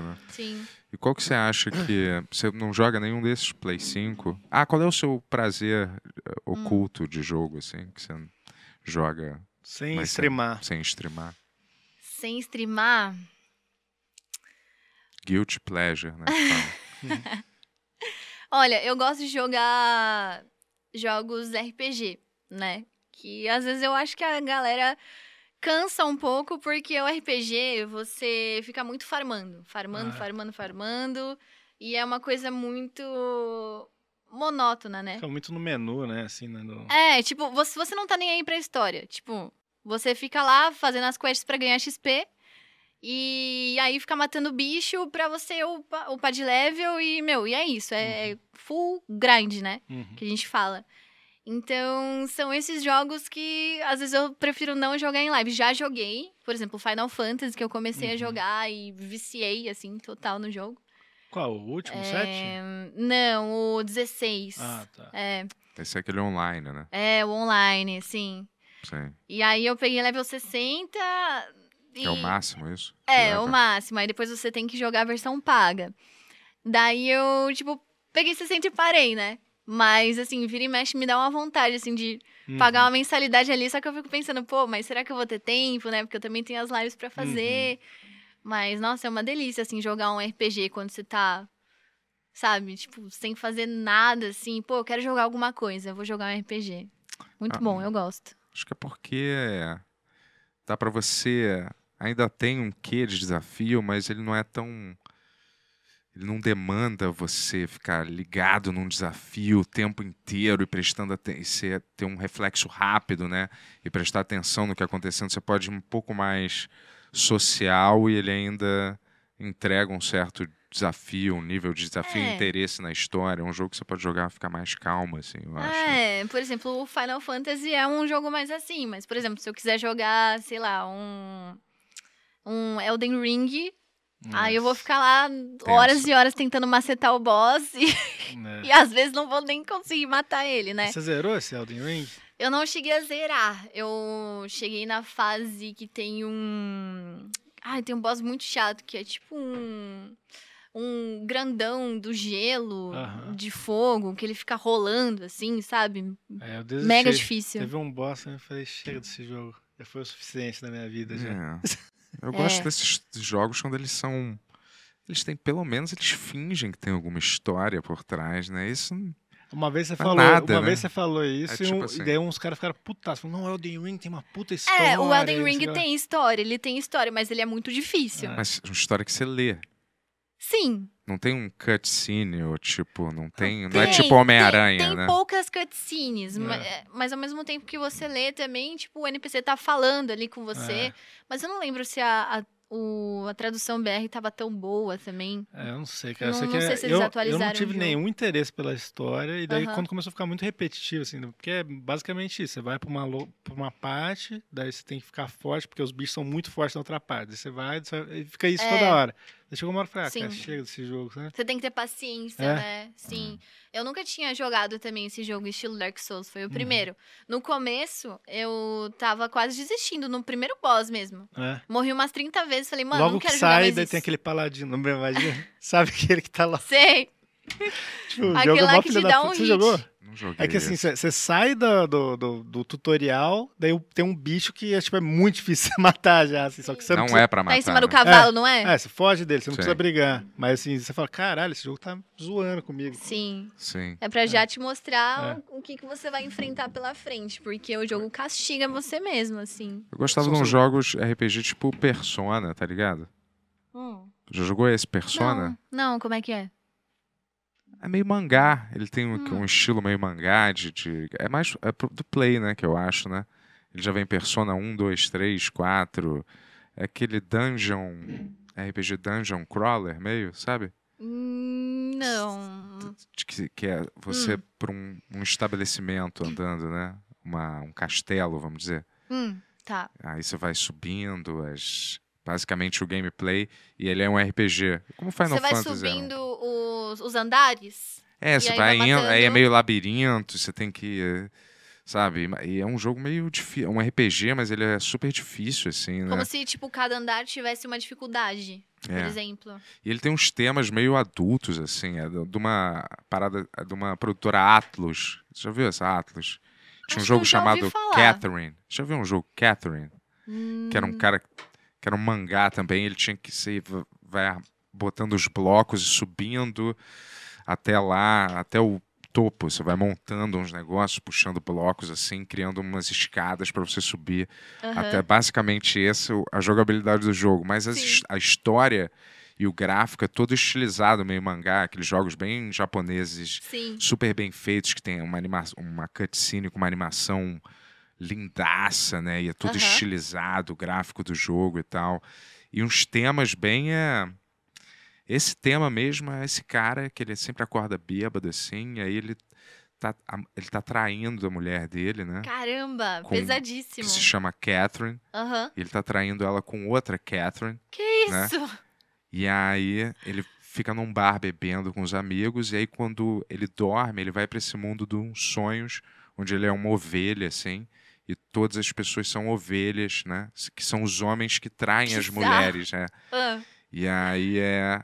né? Sim. E qual que você acha que você não joga nenhum desses Play 5? Ah, qual é o seu prazer eh, hum. oculto hum. de jogo assim que você joga sem streamar? Sem, sem streamar. Sem streamar? Guilty pleasure, né? Olha, eu gosto de jogar jogos RPG, né? Que às vezes eu acho que a galera cansa um pouco, porque o RPG você fica muito farmando. Farmando, ah. farmando, farmando. E é uma coisa muito monótona, né? Fica muito no menu, né? Assim, né? No... É, tipo, você, você não tá nem aí pra história. Tipo, você fica lá fazendo as quests para ganhar XP. E aí fica matando bicho pra você upar, upar de level e, meu, e é isso. É, uhum. full grind, né? Uhum. Que a gente fala. Então, são esses jogos que às vezes eu prefiro não jogar em live. Já joguei, por exemplo, Final Fantasy, que eu comecei uhum. a jogar e viciei, assim, total no jogo. Qual? O último, é... 7? Não, o 16. Ah, tá. É. Esse é aquele online, né? É, o online, sim. Sim. E aí eu peguei level 60. E... é o máximo, é isso? É, é, o máximo. Aí depois você tem que jogar a versão paga. Daí eu, tipo, peguei 60 e parei, né? Mas, assim, vira e mexe me dá uma vontade, assim, de uhum. pagar uma mensalidade ali. Só que eu fico pensando, pô, mas será que eu vou ter tempo, né? Porque eu também tenho as lives para uhum. fazer. Uhum. Mas, nossa, é uma delícia, assim, jogar um RPG quando você tá, sabe? Tipo, sem fazer nada, assim. Pô, eu quero jogar alguma coisa, eu vou jogar um RPG. Muito ah, bom, hum. eu gosto. Acho que é porque dá para você... Ainda tem um quê de desafio, mas ele não é tão ele não demanda você ficar ligado num desafio o tempo inteiro e prestando atenção, ter um reflexo rápido, né? E prestar atenção no que está acontecendo. Você pode ir um pouco mais social e ele ainda entrega um certo desafio, um nível de desafio é. e interesse na história. É um jogo que você pode jogar ficar mais calmo, assim, eu acho. É, por exemplo, o Final Fantasy é um jogo mais assim, mas, por exemplo, se eu quiser jogar, sei lá, um, um Elden Ring, nossa. Aí eu vou ficar lá horas Tenso. e horas tentando macetar o boss e, é. e às vezes não vou nem conseguir matar ele, né? Você zerou esse Elden Ring? Eu não cheguei a zerar. Eu cheguei na fase que tem um. Ai, tem um boss muito chato que é tipo um. Um grandão do gelo, uh -huh. de fogo, que ele fica rolando assim, sabe? É, eu desisti. Mega difícil. Teve um boss que né, eu falei: chega desse jogo. Já foi o suficiente na minha vida, já. É. Eu é. gosto desses jogos quando eles são. Eles têm, pelo menos, eles fingem que tem alguma história por trás, né? Isso. Uma vez você falou, nada, uma né? vez você falou é isso é, tipo e, um, assim. e, daí uns caras ficaram putados. Falaram, não, o Elden Ring tem uma puta história. É, o Elden Ring tem né? história, ele tem história, mas ele é muito difícil. É. Mas é uma história que você lê. Sim. Não tem um cutscene, ou tipo, não tem. tem não é tipo Homem-Aranha, tem, tem né? Tem poucas cutscenes, é. mas, é, mas, ao mesmo tempo que você lê também, tipo, o NPC tá falando ali com você. É. Mas eu não lembro se a, a o, a tradução BR tava tão boa também. É, eu não sei, cara. Não, eu sei, não que, sei se eles eu, atualizaram. Eu não tive nenhum interesse pela história, e daí quando começou a ficar muito repetitivo, assim, porque é basicamente isso: você vai pra uma, pra uma parte, daí você tem que ficar forte, porque os bichos são muito fortes na outra parte. você vai, você vai fica isso é. toda hora. Chegou uma hora e falei, chega desse jogo, né Você tem que ter paciência, é? né? Sim. Uhum. Eu nunca tinha jogado também esse jogo estilo Dark Souls, foi o uhum. primeiro. Uhum. No começo, eu tava quase desistindo, no primeiro boss mesmo. É. Morri umas 30 vezes, falei, mano, Logo não quero que sai, daí isso. tem aquele paladino, não imagina. sabe aquele que tá lá. Sei. tipo, Aquele é lá que te dá um Você hit. Jogou? joguei. É que assim, você sai do, do, do, do, tutorial, daí tem um bicho que é, tipo, é muito difícil matar já, assim, só que você não, não precisa... é pra matar. Tá em cima do né? cavalo, né? não é? é? É, você foge dele, você não Sim. precisa brigar. Mas assim, você fala, caralho, esse jogo tá zoando comigo. Sim. Sim. É pra já é. te mostrar é. o que, que você vai enfrentar pela frente, porque o jogo castiga você mesmo, assim. Eu gostava de uns jogos RPG tipo Persona, tá ligado? Hum. Já jogou esse Persona? Não, não como é que é? É meio mangá. Ele tem um, hum. um estilo meio mangá de, de. é mais é do play, né? Que eu acho, né? Ele já vem Persona 1, 2, 3, 4. É aquele dungeon. RPG Dungeon Crawler, meio, sabe? Hum, não. Que, que é você hum. para um, um, estabelecimento andando, né? Uma, um castelo, vamos dizer. Hum, tá. Aí você vai subindo as basicamente o gameplay, e ele é um RPG. Como Final Fantasy. Você vai é subindo é? os, os, andares? É, você vai, vai indo, aí é meio labirinto, você tem que sabe? E é um jogo meio difícil, um RPG, mas ele é super difícil, assim, né? Como se, tipo, cada andar tivesse uma dificuldade, é. por exemplo. E ele tem uns temas meio adultos, assim, é de uma parada, é de uma produtora Atlas Já viu essa Atlas Tinha Acho um jogo chamado Catherine. Já viu um jogo Catherine? Hum... Que era um hum. cara que era um mangá também, ele tinha que ser vai botando os blocos e subindo até lá, até o topo. Você vai montando uns negócios, puxando blocos assim, criando umas escadas para você subir. Uhum. Até basicamente essa a jogabilidade do jogo. Mas as, a história e o gráfico é todo estilizado, meio mangá, aqueles jogos bem japoneses, Sim. super bem feitos, que tem uma, anima uma cutscene com uma animação lindaça, né? E é tudo uhum. estilizado, o gráfico do jogo e tal. E uns temas bem. É... Esse tema mesmo é esse cara que ele sempre acorda bêbado assim, e aí ele tá, ele tá traindo a mulher dele, né? Caramba, com, pesadíssimo. Que se chama Catherine. Uhum. ele tá traindo ela com outra Catherine. Que né. isso? Né? E aí ele fica num bar bebendo com os amigos, e aí quando ele dorme, ele vai para esse mundo dos sonhos onde ele é uma ovelha, assim, e todas as pessoas são ovelhas, né? Que são os homens que traem as mulheres, né? Ah. E aí é.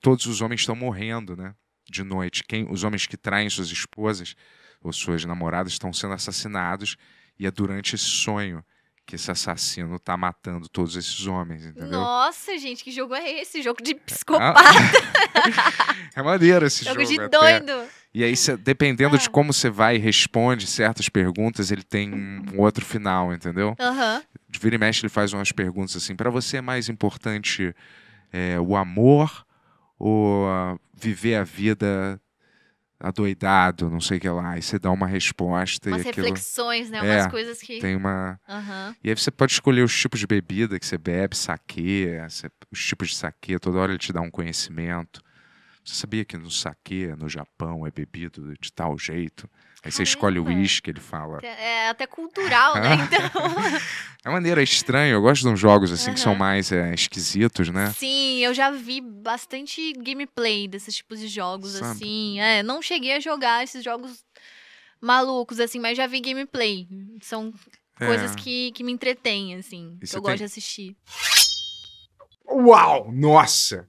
Todos os homens estão morrendo, né? De noite. Quem, os homens que traem suas esposas ou suas namoradas estão sendo assassinados, e é durante esse sonho que esse assassino tá matando todos esses homens, entendeu? Nossa, gente, que jogo é esse? Jogo de é, psicopata. é maneiro esse jogo. Jogo de até. doido. E aí, cê, dependendo ah. de como você vai e responde certas perguntas, ele tem um outro final, entendeu? Uhum. De vira e mexe, ele faz umas perguntas assim: para você é mais importante é, o amor ou viver a vida adoidado, não sei o que lá. Aí você dá uma resposta. Umas aquilo... reflexões, né? É, Umas coisas que. Tem uma. Uhum. E aí você pode escolher os tipos de bebida que você bebe, saque, os tipos de saque, toda hora ele te dá um conhecimento. Você sabia que no saque, no Japão, é bebido de tal jeito? Aí você Caramba. escolhe o uísque, ele fala. É até cultural, né? Então. é maneira estranha. Eu gosto de uns jogos assim uhum. que são mais é, esquisitos, né? Sim, eu já vi bastante gameplay desses tipos de jogos, Sabe? assim. É, não cheguei a jogar esses jogos malucos, assim, mas já vi gameplay. São é. coisas que, que me entretêm, assim. que eu tem... gosto de assistir. Uau! Nossa!